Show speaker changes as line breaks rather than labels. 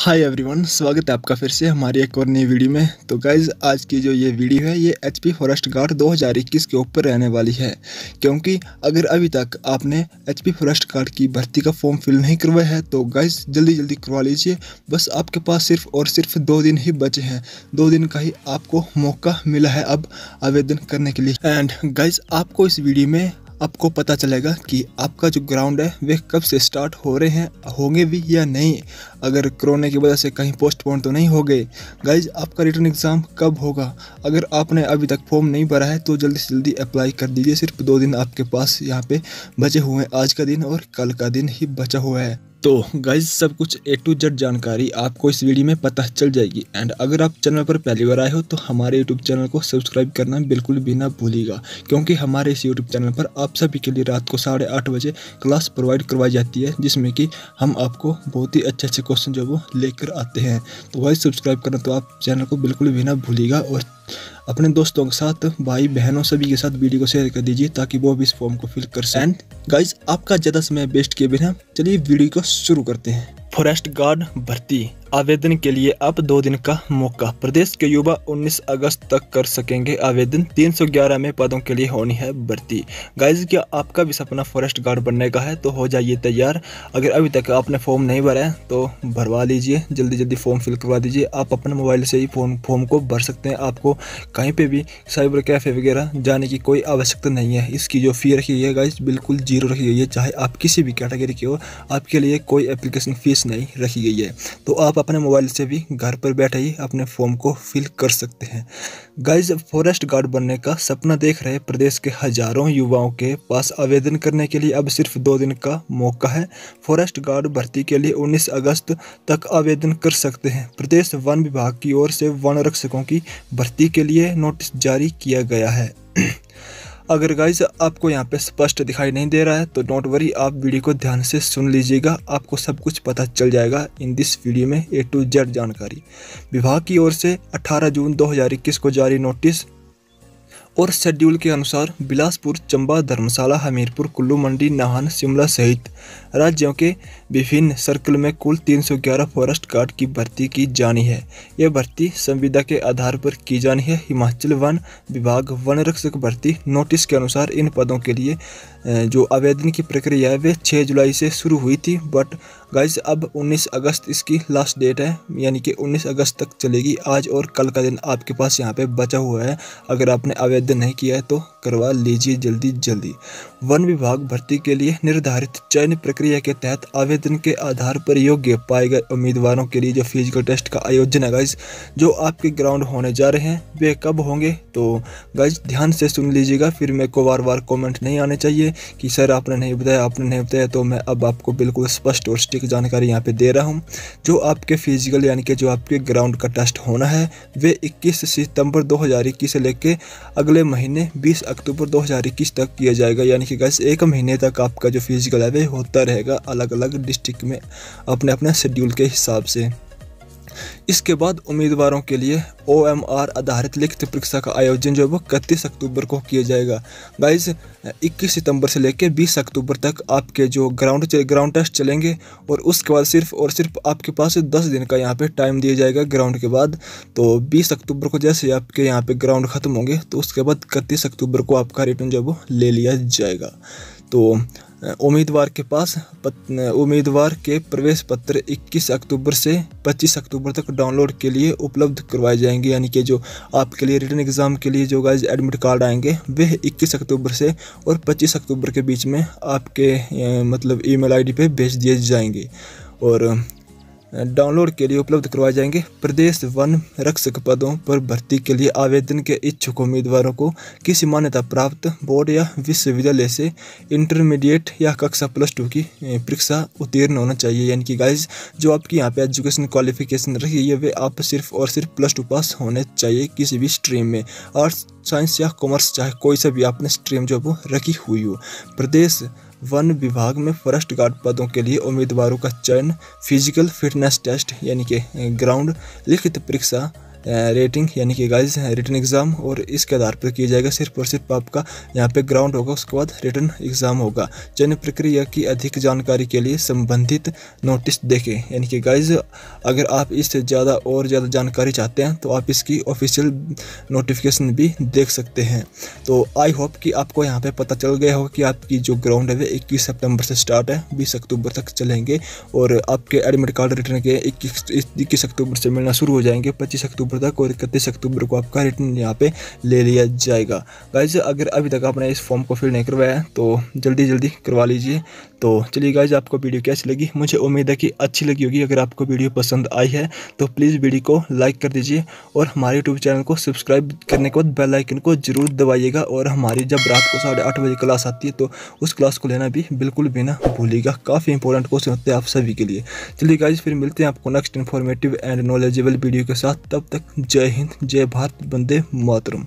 hi everyone स्वागत है आपका फिर से हमारी एक और नई वीडियो में तो गाइज आज की जो ये वीडियो है ये एच पी फॉरेस्ट गार्ड 2021 के ऊपर रहने वाली है क्योंकि अगर अभी तक आपने एच पी फॉरेस्ट गार्ड की भर्ती का फॉर्म फिल नहीं करवाया है तो गाइज जल्दी जल्दी करवा लीजिए बस आपके पास सिर्फ और सिर्फ दो दिन ही बचे हैं दो दिन का ही आपको मौका मिला है अब आवेदन करने के लिए एंड गाइज आपको इस वीडियो में आपको पता चलेगा कि आपका जो ग्राउंड है वे कब से स्टार्ट हो रहे हैं होंगे भी या नहीं अगर कोरोना की वजह से कहीं पोस्टपोन तो नहीं हो गए गाइज आपका रिटर्न एग्ज़ाम कब होगा अगर आपने अभी तक फॉर्म नहीं भरा है तो जल्दी से जल्दी अप्लाई कर दीजिए सिर्फ दो दिन आपके पास यहाँ पे बचे हुए हैं आज का दिन और कल का दिन ही बचा हुआ है तो गाइज सब कुछ ए टू जेड जानकारी आपको इस वीडियो में पता चल जाएगी एंड अगर आप चैनल पर पहली बार आए हो तो हमारे यूट्यूब चैनल को सब्सक्राइब करना बिल्कुल भी ना भूलिएगा क्योंकि हमारे इस यूट्यूब चैनल पर आप सभी के लिए रात को साढ़े आठ बजे क्लास प्रोवाइड करवाई जाती है जिसमें कि हम आपको बहुत ही अच्छे अच्छे क्वेश्चन जो वो लेकर आते हैं तो वाइज सब्सक्राइब करना तो आप चैनल को बिल्कुल भी ना भूलिएगा और अपने दोस्तों के साथ भाई बहनों सभी के साथ वीडियो को शेयर कर दीजिए ताकि वो भी इस फॉर्म को फिल कर सकें गाइज आपका ज़्यादा समय वेस्ट किए बिना चलिए वीडियो को शुरू करते हैं फॉरेस्ट गार्ड भर्ती आवेदन के लिए अब दो दिन का मौका प्रदेश के युवा 19 अगस्त तक कर सकेंगे आवेदन 311 में पदों के लिए होनी है भर्ती गाइज क्या आपका भी सपना फॉरेस्ट गार्ड बनने का है तो हो जाइए तैयार अगर अभी तक आपने फॉर्म नहीं भरा है तो भरवा लीजिए जल्दी जल्दी फॉर्म फिल करवा दीजिए आप अपने मोबाइल से ही फॉर्म फॉर्म को भर सकते हैं आपको कहीं पर भी साइबर कैफ़े वगैरह जाने की कोई आवश्यकता नहीं है इसकी जो फ़ी रखी गई है गाइज बिल्कुल जीरो रखी गई है चाहे आप किसी भी कैटेगरी के हो आपके लिए कोई एप्लीकेशन फ़ीस नहीं रखी गई है तो आप अपने मोबाइल से भी घर पर बैठे ही अपने फॉर्म को फिल कर सकते हैं गाइज फॉरेस्ट गार्ड बनने का सपना देख रहे प्रदेश के हजारों युवाओं के पास आवेदन करने के लिए अब सिर्फ दो दिन का मौका है फॉरेस्ट गार्ड भर्ती के लिए 19 अगस्त तक आवेदन कर सकते हैं प्रदेश वन विभाग की ओर से वन रक्षकों की भर्ती के लिए नोटिस जारी किया गया है अगर गाइज आपको यहाँ पे स्पष्ट दिखाई नहीं दे रहा है तो डोंट वरी आप वीडियो को ध्यान से सुन लीजिएगा आपको सब कुछ पता चल जाएगा इन दिस वीडियो में ए टू जेड जानकारी विभाग की ओर से 18 जून 2021 को जारी नोटिस और शेड्यूल के अनुसार बिलासपुर चंबा धर्मशाला हमीरपुर कुल्लू मंडी नाहन शिमला सहित राज्यों के विभिन्न सर्कल में कुल 311 फॉरेस्ट गार्ड की भर्ती की जानी है यह भर्ती संविदा के आधार पर की जानी है हिमाचल वन विभाग वन रक्षक भर्ती नोटिस के अनुसार इन पदों के लिए जो आवेदन की प्रक्रिया है वे 6 जुलाई से शुरू हुई थी बट गाइज अब 19 अगस्त इसकी लास्ट डेट है यानी कि 19 अगस्त तक चलेगी आज और कल का दिन आपके पास यहाँ पे बचा हुआ है अगर आपने आवेदन नहीं किया है तो करवा लीजिए जल्दी जल्दी वन विभाग भर्ती के लिए निर्धारित चयन प्रक्रिया के तहत आवेदन आयतन के आधार पर योग्य पाए गए उम्मीदवारों के लिए जो फिजिकल टेस्ट का आयोजन है गाइज जो आपके ग्राउंड होने जा रहे हैं वे कब होंगे तो गाइज ध्यान से सुन लीजिएगा फिर मेरे को बार बार कॉमेंट नहीं आने चाहिए कि सर आपने नहीं बताया आपने नहीं बताया तो मैं अब आपको बिल्कुल स्पष्ट और स्टिक जानकारी यहाँ पर दे रहा हूँ जो आपके फिजिकल यानी कि जो आपके ग्राउंड का टेस्ट होना है वे इक्कीस सितम्बर दो से लेकर अगले महीने बीस अक्टूबर दो तक किया जाएगा यानी कि गैस एक महीने तक आपका जो फिजिकल है वे होता रहेगा अलग अलग डिस्ट्रिक्ट में अपने अपने शेड्यूल के हिसाब से इसके बाद उम्मीदवारों के लिए ओ एम आर आधारित लिखित परीक्षा का आयोजन जो है वो इकतीस अक्टूबर को किया जाएगा गाइज 21 सितंबर से लेकर 20 अक्टूबर तक आपके जो ग्राउंड ग्राउंड टेस्ट चलेंगे और उसके बाद सिर्फ और सिर्फ आपके पास 10 दिन का यहाँ पे टाइम दिया जाएगा ग्राउंड के बाद तो 20 अक्टूबर को जैसे आपके यहाँ पर ग्राउंड ख़त्म होंगे तो उसके बाद इकतीस अक्टूबर को आपका रिटर्न जो है वो ले लिया जाएगा तो उम्मीदवार के पास उम्मीदवार के प्रवेश पत्र 21 अक्टूबर से 25 अक्टूबर तक डाउनलोड के लिए उपलब्ध करवाए जाएंगे यानी कि जो आपके लिए रिटर्न एग्ज़ाम के लिए जो गाइज एडमिट कार्ड आएंगे वे 21 अक्टूबर से और 25 अक्टूबर के बीच में आपके मतलब ईमेल आईडी पे भेज दिए जाएंगे और डाउनलोड के लिए उपलब्ध करवाए जाएंगे प्रदेश वन रक्षक पदों पर भर्ती के लिए आवेदन के इच्छुक उम्मीदवारों को किसी मान्यता प्राप्त बोर्ड या विश्वविद्यालय से इंटरमीडिएट या कक्षा प्लस टू की परीक्षा उत्तीर्ण होना चाहिए यानी कि गाइज जो आपकी यहाँ पे एजुकेशन क्वालिफिकेशन रही है वे आप सिर्फ और सिर्फ प्लस टू पास होने चाहिए किसी भी स्ट्रीम में आर्ट्स साइंस या कॉमर्स चाहे कोई सा भी आपने स्ट्रीम जो वो रखी हुई हो प्रदेश वन विभाग में फॉरेस्ट गार्ड पदों के लिए उम्मीदवारों का चयन फिजिकल फिटनेस टेस्ट यानी कि ग्राउंड लिखित परीक्षा रेटिंग यानी कि गाइज रिटर्न एग्ज़ाम और इसके आधार पर किया जाएगा सिर्फ और सिर्फ आपका यहाँ पे ग्राउंड होगा उसके बाद रिटर्न एग्ज़ाम होगा चयन प्रक्रिया की अधिक जानकारी के लिए संबंधित नोटिस देखें यानी कि गाइज अगर आप इससे ज़्यादा और ज़्यादा जानकारी चाहते हैं तो आप इसकी ऑफिशियल नोटिफिकेशन भी देख सकते हैं तो आई होप कि आपको यहाँ पर पता चल गया होगा कि आपकी जो ग्राउंड है वह इक्कीस सितंबर से स्टार्ट है बीस अक्टूबर तक चलेंगे और आपके एडमिट कार्ड रिटर्न के इक्कीस इक्कीस अक्टूबर से मिलना शुरू हो जाएंगे पच्चीस अक्टूबर संप्रदा और इकतीस अक्टूबर को आपका रिटर्न यहाँ पे ले लिया जाएगा गाइज अगर अभी तक आपने इस फॉर्म को फिल नहीं करवाया तो जल्दी जल्दी करवा लीजिए तो चलिए गाइज आपको वीडियो कैसी लगी मुझे उम्मीद है कि अच्छी लगी होगी अगर आपको वीडियो पसंद आई है तो प्लीज़ वीडियो को लाइक कर दीजिए और हमारे यूट्यूब चैनल को सब्सक्राइब करने के बाद बेलाइकन को जरूर दबाइएगा और हमारी जब रात को साढ़े आठ बजे क्लास आती है तो उस क्लास को लेना भी बिल्कुल भी ना भूलिएगा काफ़ी इंपॉर्टेंट क्वेश्चन होते हैं आप सभी के लिए चलिए गाइज फिर मिलते हैं आपको next informative and knowledgeable video के साथ तब तक तक जय हिंद जय भारत बंदे मातरम